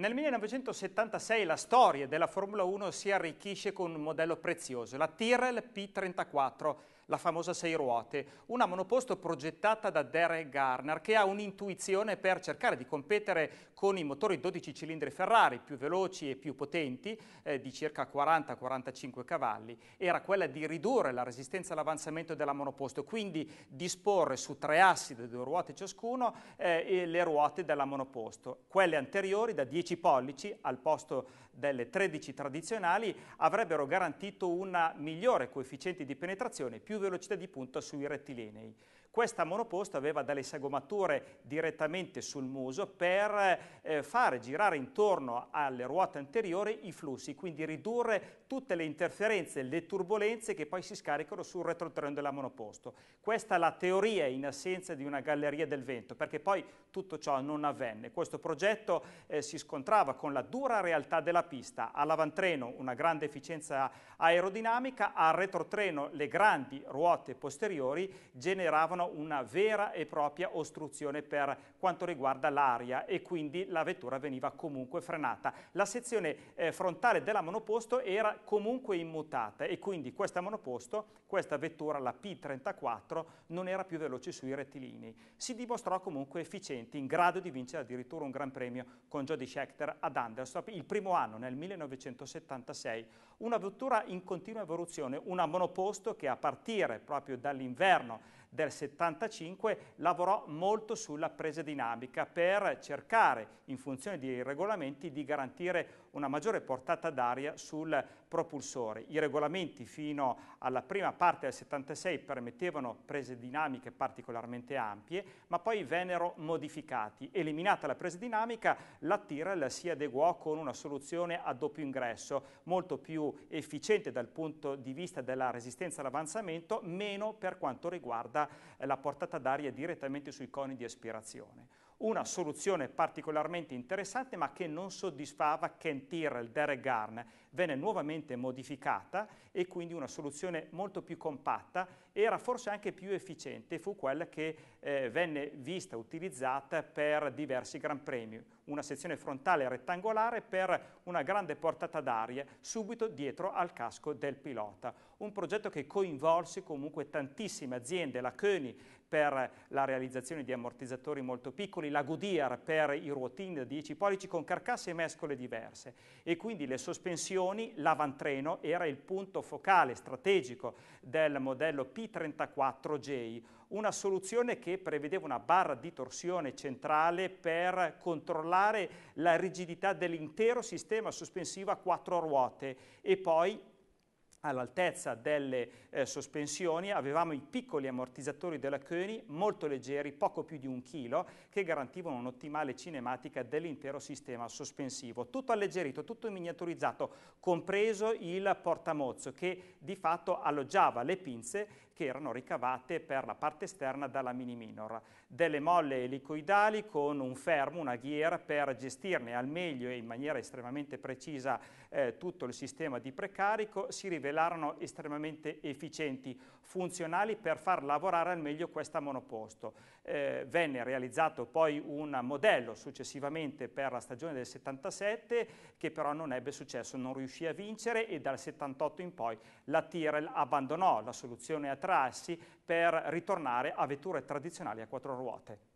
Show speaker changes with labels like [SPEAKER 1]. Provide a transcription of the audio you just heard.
[SPEAKER 1] Nel 1976 la storia della Formula 1 si arricchisce con un modello prezioso, la Tyrrell P34, la famosa sei ruote, una monoposto progettata da Derek Garner che ha un'intuizione per cercare di competere con i motori 12 cilindri Ferrari più veloci e più potenti eh, di circa 40-45 cavalli, era quella di ridurre la resistenza all'avanzamento della monoposto, quindi disporre su tre assi da due ruote ciascuno eh, le ruote della monoposto. Quelle anteriori da 10 pollici al posto delle 13 tradizionali avrebbero garantito un migliore coefficiente di penetrazione più velocità di punta sui rettilinei. Questa monoposto aveva delle sagomature direttamente sul muso per eh, fare girare intorno alle ruote anteriori i flussi, quindi ridurre tutte le interferenze, le turbulenze che poi si scaricano sul retrotreno della monoposto. Questa è la teoria in assenza di una galleria del vento, perché poi tutto ciò non avvenne. Questo progetto eh, si scontrava con la dura realtà della pista, all'avantreno una grande efficienza aerodinamica, al retrotreno le grandi ruote posteriori generavano una vera e propria ostruzione per quanto riguarda l'aria e quindi la vettura veniva comunque frenata. La sezione eh, frontale della monoposto era comunque immutata e quindi questa monoposto, questa vettura, la P34, non era più veloce sui rettilinei. Si dimostrò comunque efficiente, in grado di vincere addirittura un gran premio con Jody Scheckter ad Anderstorp il primo anno, nel 1976. Una vettura in continua evoluzione, una monoposto che a partire partire proprio dall'inverno del 75 lavorò molto sulla presa dinamica per cercare, in funzione dei regolamenti, di garantire una maggiore portata d'aria sul propulsore. I regolamenti fino alla prima parte del 76 permettevano prese dinamiche particolarmente ampie, ma poi vennero modificati. Eliminata la presa dinamica, la Tyrrell si adeguò con una soluzione a doppio ingresso, molto più efficiente dal punto di vista della resistenza all'avanzamento, meno per quanto riguarda portata, eh, la portata d'aria direttamente sui coni di aspirazione. Una soluzione particolarmente interessante ma che non soddisfava Ken Tyrrell, Derek Garn, venne nuovamente modificata e quindi una soluzione molto più compatta, era forse anche più efficiente, fu quella che eh, venne vista, utilizzata per diversi Gran Premi, una sezione frontale rettangolare per una grande portata d'aria subito dietro al casco del pilota un progetto che coinvolse comunque tantissime aziende, la König per la realizzazione di ammortizzatori molto piccoli, la Goodyear per i ruotini da 10 pollici con carcasse e mescole diverse e quindi le sospensioni, l'avantreno era il punto focale strategico del modello P34J, una soluzione che prevedeva una barra di torsione centrale per controllare la rigidità dell'intero sistema sospensivo a quattro ruote e poi all'altezza delle eh, sospensioni avevamo i piccoli ammortizzatori della Koenig, molto leggeri, poco più di un chilo, che garantivano un'ottimale cinematica dell'intero sistema sospensivo. Tutto alleggerito, tutto miniaturizzato, compreso il portamozzo che di fatto alloggiava le pinze che erano ricavate per la parte esterna dalla mini minor. Delle molle elicoidali con un fermo, una ghiera per gestirne al meglio e in maniera estremamente precisa eh, tutto il sistema di precarico si rivela rivelarono estremamente efficienti, funzionali per far lavorare al meglio questa monoposto. Eh, venne realizzato poi un modello successivamente per la stagione del 77 che però non ebbe successo, non riuscì a vincere e dal 78 in poi la Tyrrell abbandonò la soluzione a trassi per ritornare a vetture tradizionali a quattro ruote.